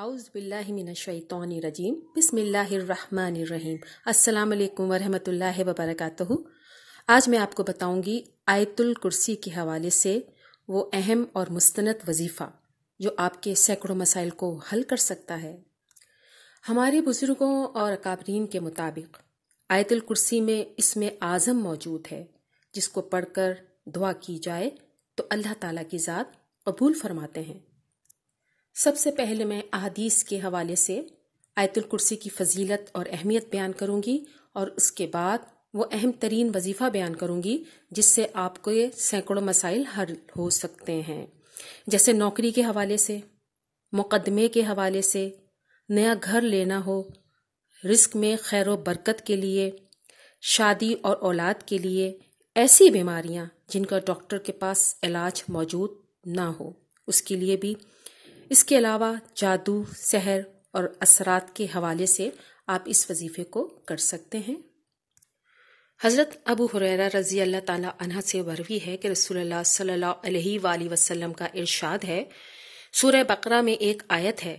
आउज़बिल्लिमिनशैतरजीम बसमीम अल्लाम वरहमल वबरक आज मैं आपको बताऊंगी आयतुल कुर्सी के हवाले से वो अहम और मुस्त वजीफ़ा जो आपके सैकड़ों मसाइल को हल कर सकता है हमारे बुज़ुर्गों और अकाबरीन के मुताबिक आयतुल कुर्सी में इसमें आज़म मौजूद है जिसको पढ़कर दुआ की जाए तो अल्लाह ताला की ज़ात कबूल फरमाते हैं सबसे पहले मैं अदीस के हवाले से आयतुल कुर्सी की फजीलत और अहमियत बयान करूंगी और उसके बाद वो अहम तरीन वजीफ़ा बयान करूंगी जिससे आपको ये सैकड़ों मसाइल हल हो सकते हैं जैसे नौकरी के हवाले से मुकदमे के हवाले से नया घर लेना हो रिस्क में खैर बरकत के लिए शादी और औलाद के लिए ऐसी बीमारियां जिनका डॉक्टर के पास इलाज मौजूद ना हो उसके लिए भी इसके अलावा जादू सहर और असरात के हवाले से आप इस वजीफे को कर सकते हैं हज़रत अबू हुरैरा रजी अल्लाह ताला अनह से वर्वी है कि रसूलुल्लाह सल्लल्लाहु अलैहि वसल्लम का इरशाद है सूरह बकरा में एक आयत है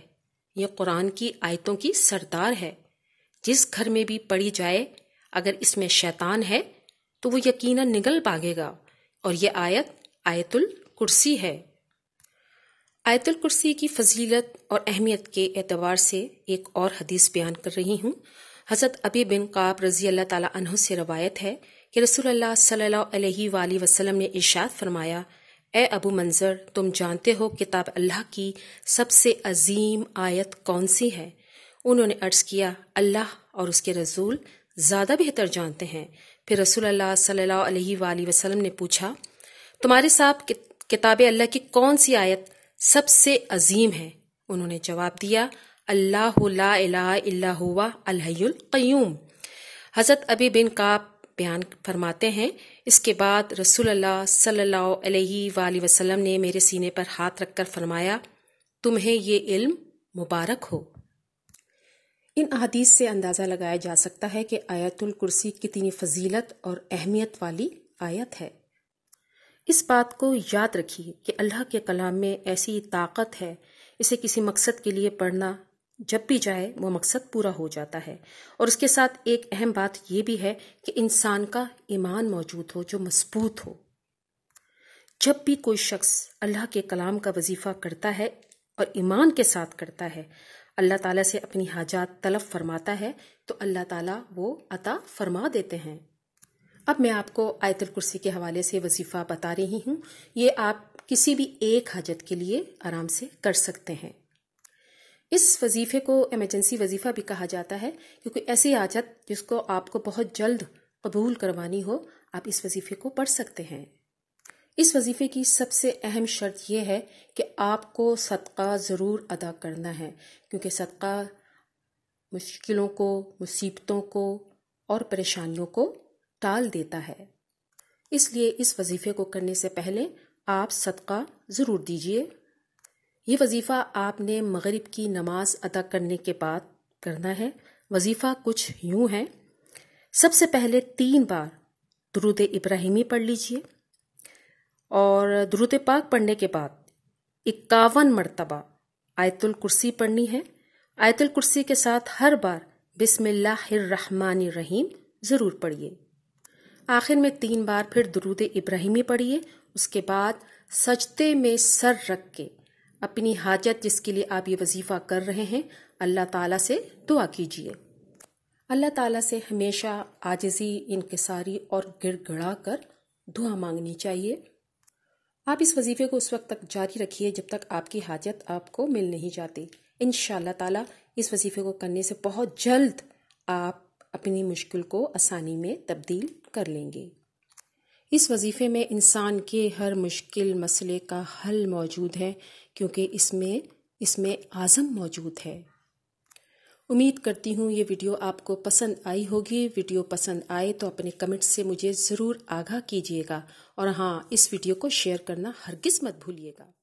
यह कुरान की आयतों की सरदार है जिस घर में भी पढ़ी जाए अगर इसमें शैतान है तो वो यकीनन निगल भागेगा और ये आयत आयतुल कुर्सी है आयतुल कुर्सी की फजीलत और अहमियत के एतवार से एक और हदीस बयान कर रही हूँ हज़रत अबी बिन काब रजी अल्लाह ताला अनहु से रवायत है कि रसूल अल्लाह सल्लल्लाहु अलैहि ने इशाद फरमाया ए अबू मंजर तुम जानते हो किताब अल्लाह की सबसे अजीम आयत कौन सी है उन्होंने अर्ज किया अल्लाह और उसके रसूल ज़्यादा बेहतर जानते हैं फिर रसूल अल्लाह सल्लल्लाहु अलैहि ने पूछा तुम्हारे साहब किताब अल्लाह की कौन सी आयत सबसे अजीम है उन्होंने जवाब दिया अल्लाह ला इला हज़रत अबी बिन का बयान फरमाते हैं इसके बाद रसूल अल्लाह सल्ला वसलम ने मेरे सीने पर हाथ रखकर फरमाया तुम्हें ये इल्म मुबारक हो इन अहदीस से अंदाज़ा लगाया जा सकता है कि आयतुल कुर्सी कितनी फजीलत और अहमियत वाली आयत है इस बात को याद रखिए कि अल्लाह के कलाम में ऐसी ताकत है इसे किसी मकसद के लिए पढ़ना जब भी जाए वो मकसद पूरा हो जाता है और उसके साथ एक अहम बात यह भी है कि इंसान का ईमान मौजूद हो जो मजबूत हो जब भी कोई शख्स अल्लाह के कलाम का वजीफा करता है और ईमान के साथ करता है अल्लाह ताला से अपनी हाजात तलब फरमाता है तो अल्लाह ताला वो अता फरमा देते हैं अब मैं आपको आयतल कुर्सी के हवाले से वजीफ़ा बता रही हूँ ये आप किसी भी एक हाजत के लिए आराम से कर सकते हैं इस वजीफे को इमरजेंसी वजीफा भी कहा जाता है क्योंकि ऐसी हाजत जिसको आपको बहुत जल्द कबूल करवानी हो आप इस वजीफे को पढ़ सकते हैं इस वजीफे की सबसे अहम शर्त यह है कि आपको सदका ज़रूर अदा करना है क्योंकि सदका मुश्किलों को मुसीबतों को और परेशानियों को टाल देता है इसलिए इस वजीफे को करने से पहले आप सदका ज़रूर दीजिए ये वजीफ़ा आपने मगरिब की नमाज अदा करने के बाद करना है वजीफ़ा कुछ यूं है सबसे पहले तीन बार द्रुद इब्राहिमी पढ़ लीजिए और द्रुद पाक पढ़ने के बाद इक्यावन मरतबा आयतुल कुर्सी पढ़नी है आयतुल कुर्सी के साथ हर बार बिस्मिल्लाहिर्रहमानिर्रहीम ज़रूर पढ़िए आखिर में तीन बार फिर दरूद इब्राहिमी पढ़िए उसके बाद सजते में सर रख के अपनी हाजत जिसके लिए आप ये वजीफ़ा कर रहे हैं अल्लाह ताला से दुआ कीजिए अल्लाह ताला से हमेशा आजजी इनकसारी और गिड़गड़ा कर दुआ मांगनी चाहिए आप इस वजीफ़े को उस वक्त तक जारी रखिए जब तक आपकी हाजत आपको मिल नहीं जाती इन ताला इस वजीफ़े को करने से बहुत जल्द आप अपनी मुश्किल को आसानी में तब्दील कर लेंगे इस वजीफ़े में इंसान के हर मुश्किल मसले का हल मौजूद है क्योंकि इसमें इसमें आज़म मौजूद है उम्मीद करती हूँ ये वीडियो आपको पसंद आई होगी वीडियो पसंद आए तो अपने कमेंट से मुझे ज़रूर आगाह कीजिएगा और हाँ इस वीडियो को शेयर करना हरगिज़ मत भूलिएगा